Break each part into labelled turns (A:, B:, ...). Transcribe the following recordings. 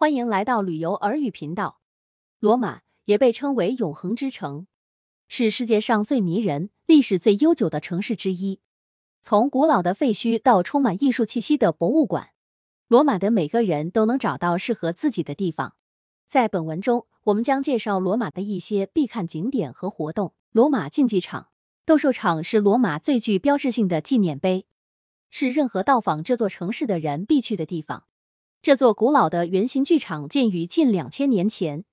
A: 欢迎来到旅游耳语频道。罗马也被称为永恒之城，是世界上最迷人、历史最悠久的城市之一。从古老的废墟到充满艺术气息的博物馆，罗马的每个人都能找到适合自己的地方。在本文中，我们将介绍罗马的一些必看景点和活动。罗马竞技场、斗兽场是罗马最具标志性的纪念碑，是任何到访这座城市的人必去的地方。这座古老的圆形剧场建于近两千年前，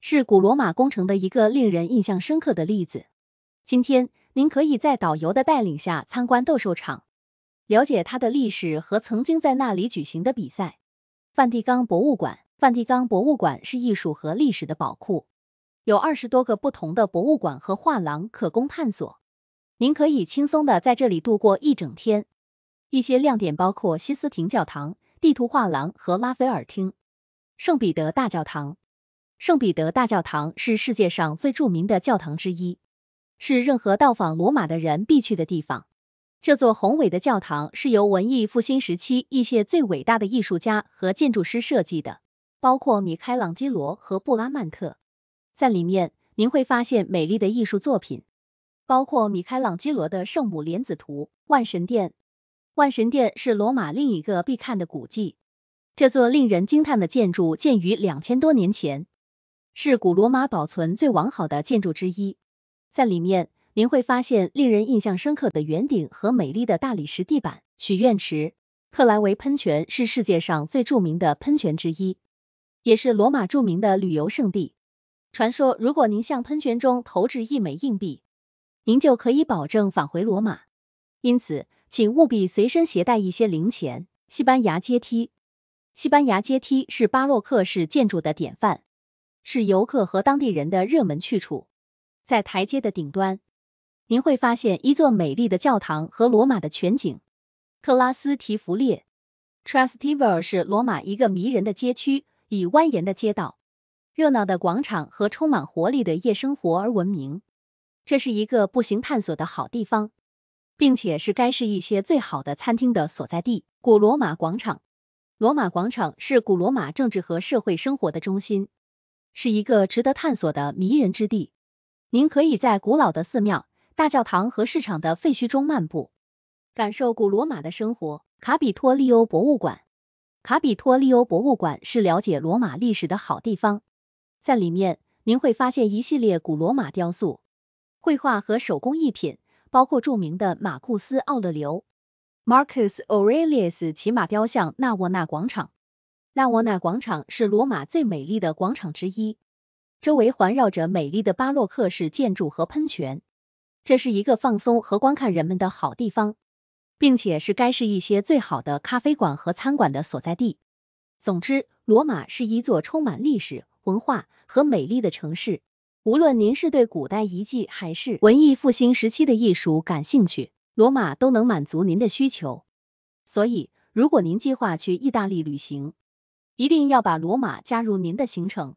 A: 是古罗马工程的一个令人印象深刻的例子。今天，您可以在导游的带领下参观斗兽场，了解它的历史和曾经在那里举行的比赛。梵蒂冈博物馆，梵蒂冈博物馆是艺术和历史的宝库，有二十多个不同的博物馆和画廊可供探索。您可以轻松的在这里度过一整天。一些亮点包括西斯廷教堂。地图画廊和拉斐尔厅，圣彼得大教堂。圣彼得大教堂是世界上最著名的教堂之一，是任何到访罗马的人必去的地方。这座宏伟的教堂是由文艺复兴时期一些最伟大的艺术家和建筑师设计的，包括米开朗基罗和布拉曼特。在里面，您会发现美丽的艺术作品，包括米开朗基罗的《圣母莲子图》、万神殿。万神殿是罗马另一个必看的古迹。这座令人惊叹的建筑建于两千多年前，是古罗马保存最完好的建筑之一。在里面，您会发现令人印象深刻的圆顶和美丽的大理石地板。许愿池、克莱维喷泉是世界上最著名的喷泉之一，也是罗马著名的旅游胜地。传说，如果您向喷泉中投掷一枚硬币，您就可以保证返回罗马。因此，请务必随身携带一些零钱。西班牙阶梯，西班牙阶梯是巴洛克式建筑的典范，是游客和当地人的热门去处。在台阶的顶端，您会发现一座美丽的教堂和罗马的全景。特拉斯提弗列 t r a s t e v e r 是罗马一个迷人的街区，以蜿蜒的街道、热闹的广场和充满活力的夜生活而闻名。这是一个步行探索的好地方。并且是该市一些最好的餐厅的所在地。古罗马广场，罗马广场是古罗马政治和社会生活的中心，是一个值得探索的迷人之地。您可以在古老的寺庙、大教堂和市场的废墟中漫步，感受古罗马的生活。卡比托利欧博物馆，卡比托利欧博物馆是了解罗马历史的好地方，在里面您会发现一系列古罗马雕塑、绘画和手工艺品。包括著名的马库斯·奥勒留 （Marcus Aurelius） 骑马雕像。纳沃纳广场，纳沃纳广场是罗马最美丽的广场之一，周围环绕着美丽的巴洛克式建筑和喷泉。这是一个放松和观看人们的好地方，并且是该市一些最好的咖啡馆和餐馆的所在地。总之，罗马是一座充满历史、文化和美丽的城市。无论您是对古代遗迹还是文艺复兴时期的艺术感兴趣，罗马都能满足您的需求。所以，如果您计划去意大利旅行，一定要把罗马加入您的行程。